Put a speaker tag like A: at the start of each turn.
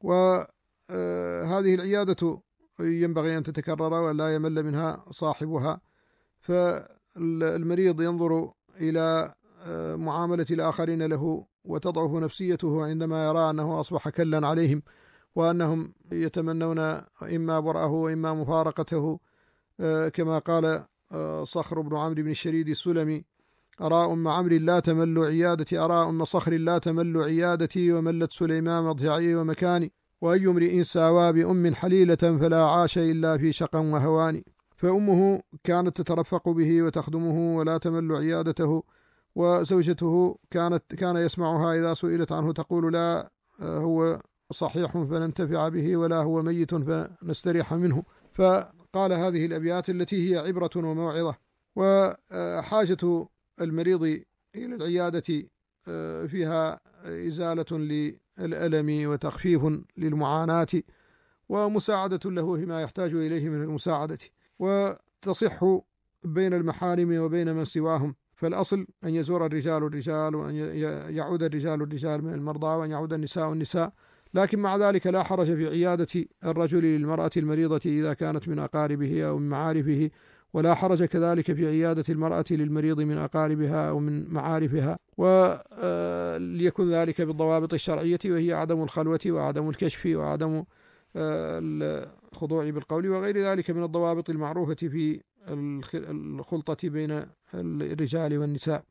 A: وهذه آه، العيادة ينبغي أن تتكرر ولا يمل منها صاحبها فالمريض ينظر إلى آه، معاملة الآخرين له وتضعف نفسيته عندما يرى أنه أصبح كلا عليهم وأنهم يتمنون إما برأه وإما مفارقته آه، كما قال صخر بن عمرو بن الشريد السلمي أرى أم عمرو لا تمل عيادتي أرى أم صخر لا تمل عيادتي وملت سليمان مضجعي ومكاني وأي امرئ ساوى بأم حليلة فلا عاش إلا في شقا وهوان فأمه كانت تترفق به وتخدمه ولا تمل عيادته وزوجته كانت كان يسمعها إذا سئلت عنه تقول لا آه، هو صحيح فننتفع به ولا هو ميت فنستريح منه فقال هذه الأبيات التي هي عبرة وموعظة وحاجة المريض إلى العيادة آه، فيها إزالة للألم وتخفيف للمعاناة ومساعدة له فيما يحتاج إليه من المساعدة وتصح بين المحارم وبين من سواهم فالأصل أن يزور الرجال الرجال وأن يعود الرجال الرجال من المرضى وأن يعود النساء النساء لكن مع ذلك لا حرج في عيادة الرجل للمرأة المريضة إذا كانت من أقاربه أو من معارفه ولا حرج كذلك في عيادة المرأة للمريض من أقاربها أو من معارفها وليكن آه، ذلك بالضوابط الشرعية وهي عدم الخلوة وعدم الكشف وعدم آه، الخضوع بالقول وغير ذلك من الضوابط المعروفة في الخلطة بين الرجال والنساء